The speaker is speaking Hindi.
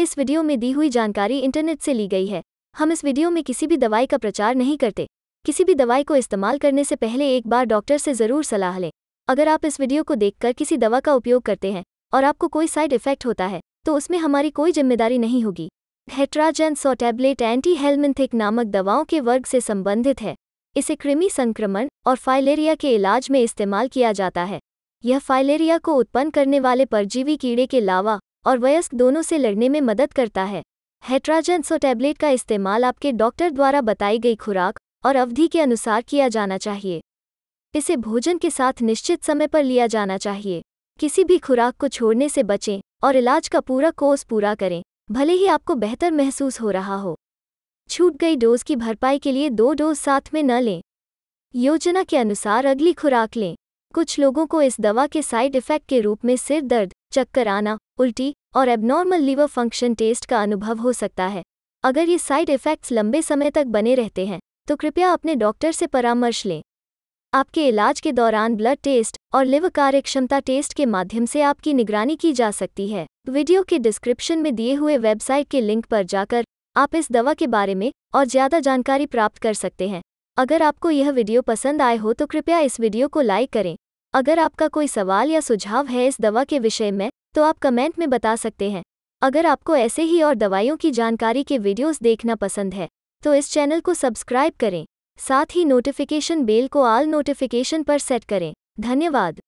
इस वीडियो में दी हुई जानकारी इंटरनेट से ली गई है हम इस वीडियो में किसी भी दवाई का प्रचार नहीं करते किसी भी दवाई को इस्तेमाल करने से पहले एक बार डॉक्टर से ज़रूर सलाह लें अगर आप इस वीडियो को देखकर किसी दवा का उपयोग करते हैं और आपको कोई साइड इफेक्ट होता है तो उसमें हमारी कोई जिम्मेदारी नहीं होगी हेट्राजेंस सौ टैबलेट एंटी हेलमिनथिक नामक दवाओं के वर्ग से संबंधित है इसे कृमि संक्रमण और फाइलेरिया के इलाज में इस्तेमाल किया जाता है यह फाइलेरिया को उत्पन्न करने वाले परजीवी कीड़े के लावा और वयस्क दोनों से लड़ने में मदद करता है हेट्राजेंसो टैबलेट का इस्तेमाल आपके डॉक्टर द्वारा बताई गई खुराक और अवधि के अनुसार किया जाना चाहिए इसे भोजन के साथ निश्चित समय पर लिया जाना चाहिए किसी भी खुराक को छोड़ने से बचें और इलाज का पूरा कोर्स पूरा करें भले ही आपको बेहतर महसूस हो रहा हो छूट गई डोज की भरपाई के लिए दो डोज साथ में न लें योजना के अनुसार अगली खुराक लें कुछ लोगों को इस दवा के साइड इफेक्ट के रूप में सिर दर्द चक्कर आना उल्टी और एबनॉर्मल लीवर फंक्शन टेस्ट का अनुभव हो सकता है अगर ये साइड इफ़ेक्ट्स लंबे समय तक बने रहते हैं तो कृपया अपने डॉक्टर से परामर्श लें आपके इलाज के दौरान ब्लड टेस्ट और लिव कार्यक्षमता टेस्ट के माध्यम से आपकी निगरानी की जा सकती है वीडियो के डिस्क्रिप्शन में दिए हुए वेबसाइट के लिंक पर जाकर आप इस दवा के बारे में और ज़्यादा जानकारी प्राप्त कर सकते हैं अगर आपको यह वीडियो पसंद आए हो तो कृपया इस वीडियो को लाइक करें अगर आपका कोई सवाल या सुझाव है इस दवा के विषय में तो आप कमेंट में बता सकते हैं अगर आपको ऐसे ही और दवाइयों की जानकारी के वीडियोस देखना पसंद है तो इस चैनल को सब्सक्राइब करें साथ ही नोटिफिकेशन बेल को आल नोटिफिकेशन पर सेट करें धन्यवाद